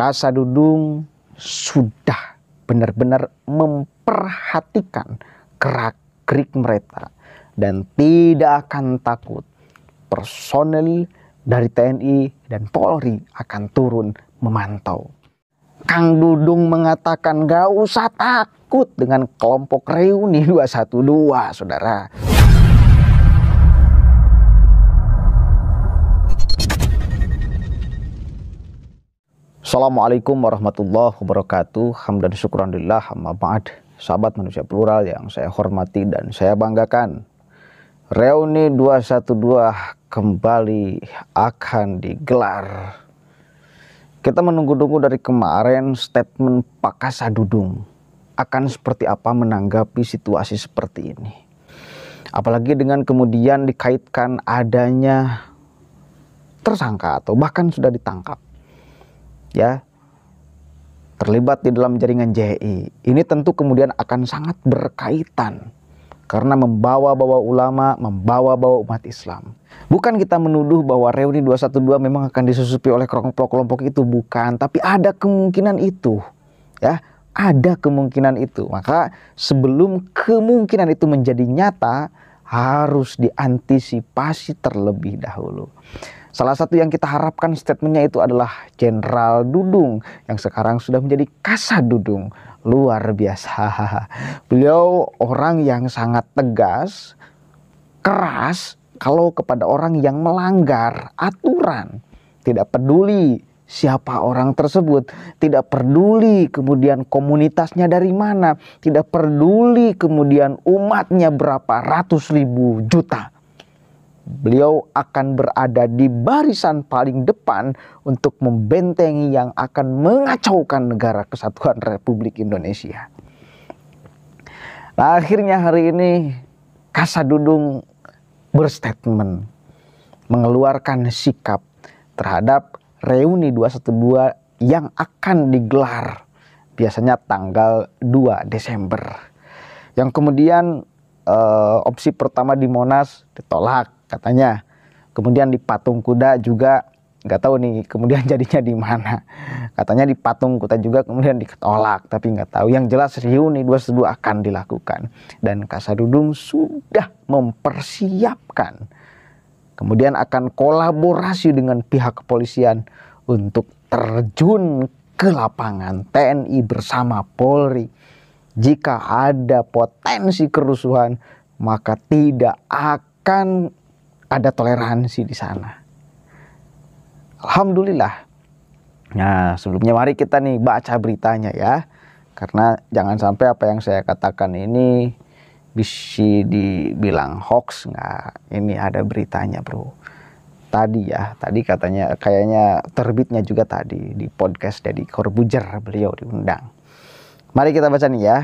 Dudung sudah benar-benar memperhatikan kerak-kerik mereka dan tidak akan takut. Personel dari TNI dan Polri akan turun memantau. Kang Dudung mengatakan gak usah takut dengan kelompok reuni 212, saudara. Assalamualaikum warahmatullahi wabarakatuh. Hamdan syukuranillah amma ba'd. Sahabat manusia plural yang saya hormati dan saya banggakan. Reuni 212 kembali akan digelar. Kita menunggu-tunggu dari kemarin statement Pak Kasadudung akan seperti apa menanggapi situasi seperti ini. Apalagi dengan kemudian dikaitkan adanya tersangka atau bahkan sudah ditangkap ya terlibat di dalam jaringan JI. Ini tentu kemudian akan sangat berkaitan karena membawa-bawa ulama, membawa-bawa umat Islam. Bukan kita menuduh bahwa reuni 212 memang akan disusupi oleh kelompok-kelompok itu, bukan. Tapi ada kemungkinan itu, ya. Ada kemungkinan itu. Maka sebelum kemungkinan itu menjadi nyata, harus diantisipasi terlebih dahulu. Salah satu yang kita harapkan statementnya itu adalah Jenderal Dudung yang sekarang sudah menjadi Kasa Dudung. Luar biasa. Beliau orang yang sangat tegas, keras kalau kepada orang yang melanggar aturan. Tidak peduli siapa orang tersebut, tidak peduli kemudian komunitasnya dari mana, tidak peduli kemudian umatnya berapa ratus ribu juta beliau akan berada di barisan paling depan untuk membentengi yang akan mengacaukan negara kesatuan Republik Indonesia. Nah, akhirnya hari ini Kasadudung berstatement mengeluarkan sikap terhadap reuni 212 yang akan digelar biasanya tanggal 2 Desember. Yang kemudian uh, opsi pertama di Monas ditolak katanya. Kemudian di Patung Kuda juga nggak tahu nih kemudian jadinya di mana. Katanya di Patung Kuda juga kemudian ditolak tapi nggak tahu. Yang jelas reuni 22 akan dilakukan dan Kasarudung sudah mempersiapkan. Kemudian akan kolaborasi dengan pihak kepolisian untuk terjun ke lapangan TNI bersama Polri jika ada potensi kerusuhan, maka tidak akan ada toleransi di sana. Alhamdulillah. Nah, sebelumnya mari kita nih baca beritanya ya. Karena jangan sampai apa yang saya katakan ini bisa dibilang hoax nggak. Ini ada beritanya, Bro. Tadi ya, tadi katanya kayaknya terbitnya juga tadi di podcast dari Korbujer beliau diundang. Mari kita baca nih ya.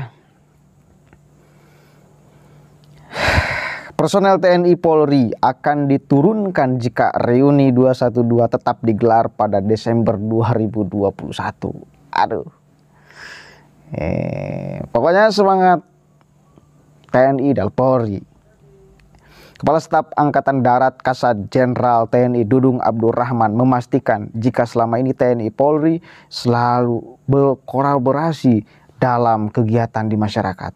Personel TNI Polri akan diturunkan jika reuni 212 tetap digelar pada Desember 2021. Aduh. Eh, pokoknya semangat TNI dan Polri. Kepala Staf Angkatan Darat Kasat Jenderal TNI Dudung Abdurrahman memastikan jika selama ini TNI Polri selalu berkolaborasi dalam kegiatan di masyarakat.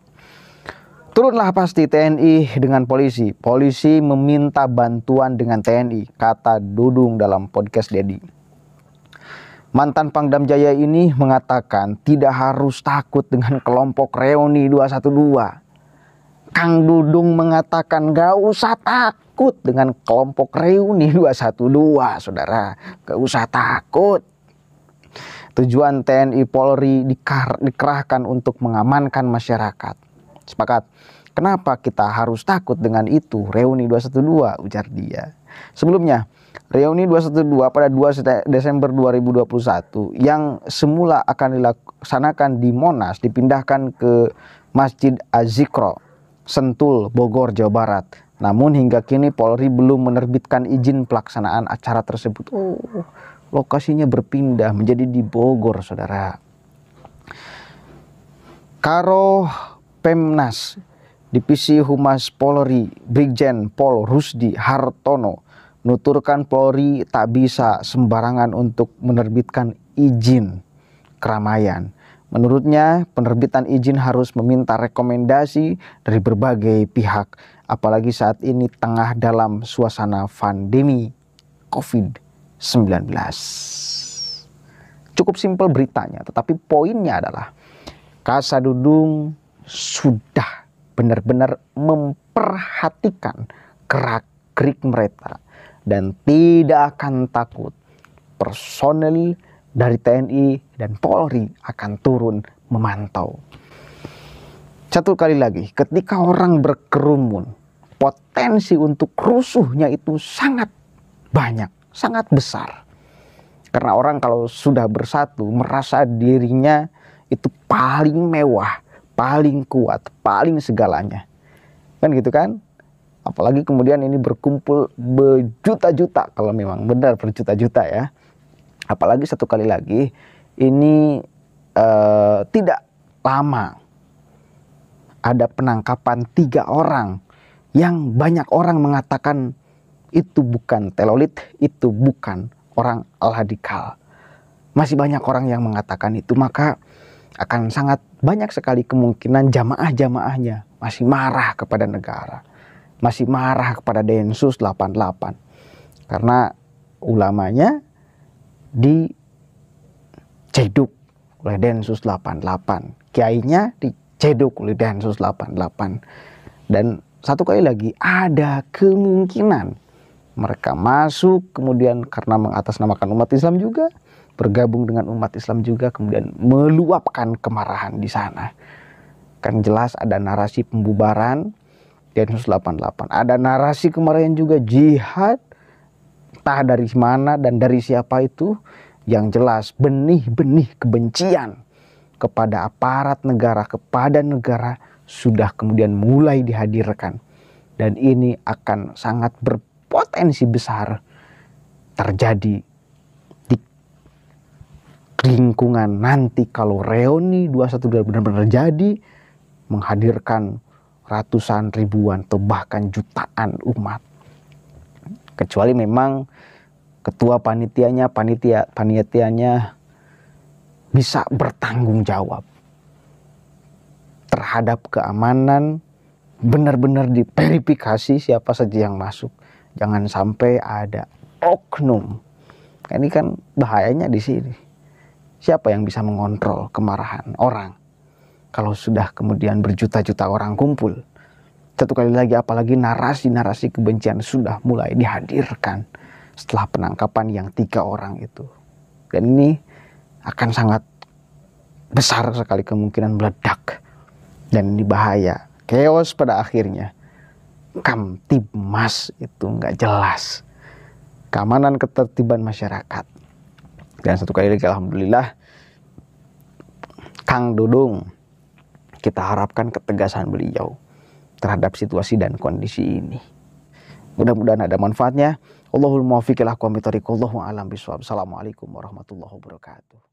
Turunlah pasti TNI dengan polisi. Polisi meminta bantuan dengan TNI, kata Dudung dalam podcast Dedi. Mantan Pangdam Jaya ini mengatakan tidak harus takut dengan kelompok reuni 212. Kang Dudung mengatakan gak usah takut dengan kelompok reuni 212, saudara. Gak usah takut. Tujuan TNI Polri dikerahkan untuk mengamankan masyarakat. Sepakat. Kenapa kita harus takut dengan itu? Reuni 212 ujar dia. Sebelumnya, Reuni 212 pada 2 Desember 2021 yang semula akan dilaksanakan di Monas dipindahkan ke Masjid Azikro, Sentul, Bogor, Jawa Barat. Namun hingga kini Polri belum menerbitkan izin pelaksanaan acara tersebut. Oh, lokasinya berpindah menjadi di Bogor, saudara. Karo Pemnas, Divisi Humas Polri, Brigjen Pol Rusdi Hartono, nuturkan Polri tak bisa sembarangan untuk menerbitkan izin keramaian. Menurutnya, penerbitan izin harus meminta rekomendasi dari berbagai pihak, apalagi saat ini tengah dalam suasana pandemi COVID-19. Cukup simpel beritanya, tetapi poinnya adalah Kasa Dudung sudah benar-benar memperhatikan gerak gerik mereka dan tidak akan takut personel dari TNI dan Polri akan turun memantau. Satu kali lagi, ketika orang berkerumun, potensi untuk rusuhnya itu sangat banyak sangat besar. Karena orang kalau sudah bersatu merasa dirinya itu paling mewah, paling kuat, paling segalanya. Kan gitu kan? Apalagi kemudian ini berkumpul berjuta-juta kalau memang benar berjuta-juta ya. Apalagi satu kali lagi ini eh, tidak lama ada penangkapan tiga orang yang banyak orang mengatakan itu bukan telolit, itu bukan orang radikal. Masih banyak orang yang mengatakan itu, maka akan sangat banyak sekali kemungkinan jamaah-jamaahnya masih marah kepada negara, masih marah kepada Densus 88. Karena ulamanya diceduk oleh Densus 88. Kiainya diceduk oleh Densus 88. Dan satu kali lagi ada kemungkinan mereka masuk kemudian karena mengatasnamakan umat Islam juga bergabung dengan umat Islam juga kemudian meluapkan kemarahan di sana kan jelas ada narasi pembubaran Densus 88 ada narasi kemarin juga jihad entah dari mana dan dari siapa itu yang jelas benih-benih kebencian kepada aparat negara kepada negara sudah kemudian mulai dihadirkan dan ini akan sangat berpengaruh potensi besar terjadi di lingkungan nanti kalau reuni 212 benar-benar jadi menghadirkan ratusan ribuan atau bahkan jutaan umat kecuali memang ketua panitianya panitia panitianya bisa bertanggung jawab terhadap keamanan benar-benar diperifikasi siapa saja yang masuk Jangan sampai ada oknum. Ini kan bahayanya di sini. Siapa yang bisa mengontrol kemarahan orang? Kalau sudah kemudian berjuta-juta orang kumpul, satu kali lagi apalagi narasi-narasi kebencian sudah mulai dihadirkan setelah penangkapan yang tiga orang itu. Dan ini akan sangat besar sekali kemungkinan meledak. Dan dibahaya bahaya, chaos pada akhirnya kamtibmas itu nggak jelas keamanan ketertiban masyarakat dan satu kali lagi alhamdulillah Kang Dudung kita harapkan ketegasan beliau terhadap situasi dan kondisi ini mudah-mudahan ada manfaatnya Allahul fiqilah ila aqwamit alam biswab assalamualaikum warahmatullahi wabarakatuh